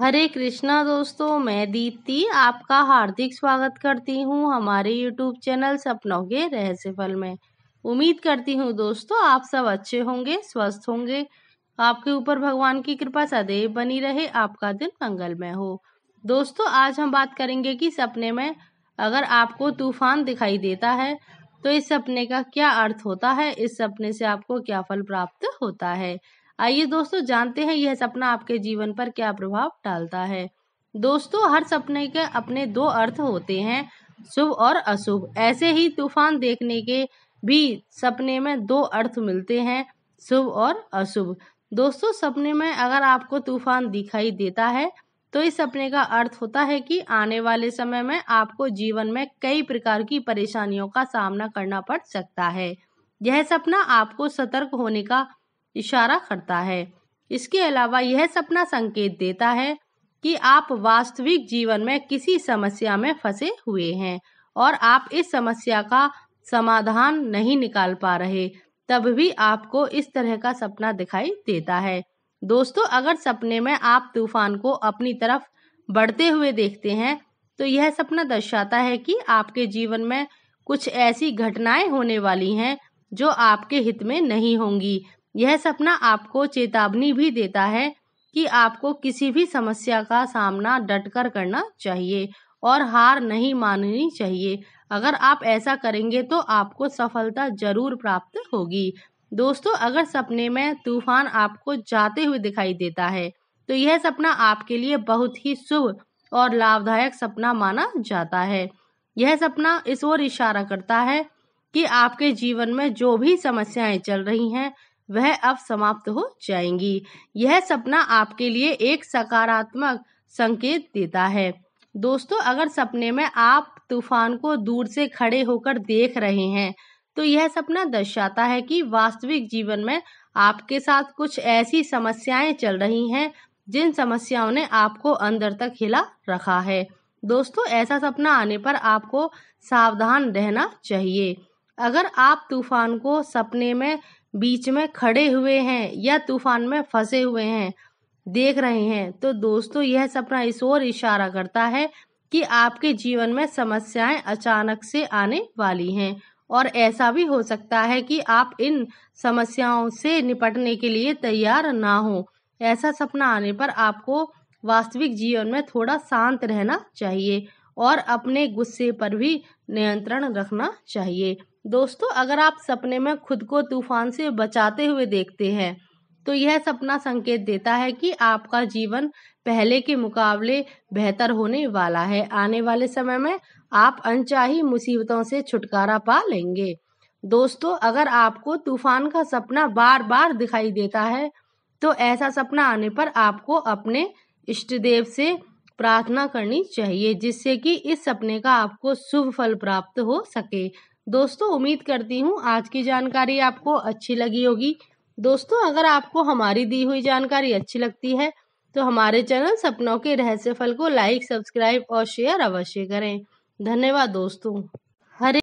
हरे कृष्णा दोस्तों मैं दीप्ति आपका हार्दिक स्वागत करती हूँ हमारे यूट्यूब चैनल सपनों के रहस्य फल में उम्मीद करती हूँ दोस्तों आप सब अच्छे होंगे स्वस्थ होंगे आपके ऊपर भगवान की कृपा सदैव बनी रहे आपका दिन मंगलमय हो दोस्तों आज हम बात करेंगे कि सपने में अगर आपको तूफान दिखाई देता है तो इस सपने का क्या अर्थ होता है इस सपने से आपको क्या फल प्राप्त होता है आइए दोस्तों जानते हैं यह सपना आपके जीवन पर क्या प्रभाव डालता है दोस्तों हर सपने के अपने दो अर्थ होते हैं शुभ और अशुभ ऐसे ही तूफान देखने के भी सपने में दो अर्थ मिलते हैं शुभ और अशुभ दोस्तों सपने में अगर आपको तूफान दिखाई देता है तो इस सपने का अर्थ होता है कि आने वाले समय में आपको जीवन में कई प्रकार की परेशानियों का सामना करना पड़ सकता है यह सपना आपको सतर्क होने का इशारा करता है इसके अलावा यह सपना संकेत देता है कि आप वास्तविक जीवन में किसी समस्या में फंसे हुए हैं और आप इस समस्या का समाधान नहीं निकाल पा रहे तब भी आपको इस तरह का सपना दिखाई देता है दोस्तों अगर सपने में आप तूफान को अपनी तरफ बढ़ते हुए देखते हैं तो यह सपना दर्शाता है कि आपके जीवन में कुछ ऐसी घटनाएं होने वाली हैं जो आपके हित में नहीं होंगी यह सपना आपको चेतावनी भी देता है कि आपको किसी भी समस्या का सामना डटकर करना चाहिए और हार नहीं माननी चाहिए अगर आप ऐसा करेंगे तो आपको सफलता जरूर प्राप्त होगी दोस्तों अगर सपने में तूफान आपको जाते हुए दिखाई देता है तो यह सपना आपके लिए बहुत ही शुभ और लाभदायक सपना माना जाता है यह सपना इस ओर इशारा करता है कि आपके जीवन में जो भी समस्याएं चल रही हैं वह अब समाप्त हो जाएंगी यह सपना आपके लिए एक सकारात्मक संकेत देता है दोस्तों अगर सपने में आप तूफान को दूर से खड़े होकर देख रहे हैं तो यह सपना दर्शाता है कि वास्तविक जीवन में आपके साथ कुछ ऐसी समस्याएं चल रही हैं जिन समस्याओं ने आपको अंदर तक हिला रखा है दोस्तों ऐसा सपना आने पर आपको सावधान रहना चाहिए अगर आप तूफान को सपने में बीच में खड़े हुए हैं या तूफान में फंसे हुए हैं देख रहे हैं तो दोस्तों यह सपना इस ओर इशारा करता है कि आपके जीवन में समस्याएं अचानक से आने वाली हैं और ऐसा भी हो सकता है कि आप इन समस्याओं से निपटने के लिए तैयार ना हो ऐसा सपना आने पर आपको वास्तविक जीवन में थोड़ा शांत रहना चाहिए और अपने गुस्से पर भी नियंत्रण रखना चाहिए दोस्तों अगर आप सपने में खुद को तूफान से बचाते हुए देखते हैं तो यह सपना संकेत देता है कि आपका जीवन पहले के मुकाबले बेहतर होने वाला है आने वाले समय में आप अनचाही मुसीबतों से छुटकारा पा लेंगे दोस्तों अगर आपको तूफान का सपना बार बार दिखाई देता है तो ऐसा सपना आने पर आपको अपने इष्ट देव से प्रार्थना करनी चाहिए जिससे कि इस सपने का आपको शुभ फल प्राप्त हो सके दोस्तों उम्मीद करती हूँ आज की जानकारी आपको अच्छी लगी होगी दोस्तों अगर आपको हमारी दी हुई जानकारी अच्छी लगती है तो हमारे चैनल सपनों के रहस्य फल को लाइक सब्सक्राइब और शेयर अवश्य करें धन्यवाद दोस्तों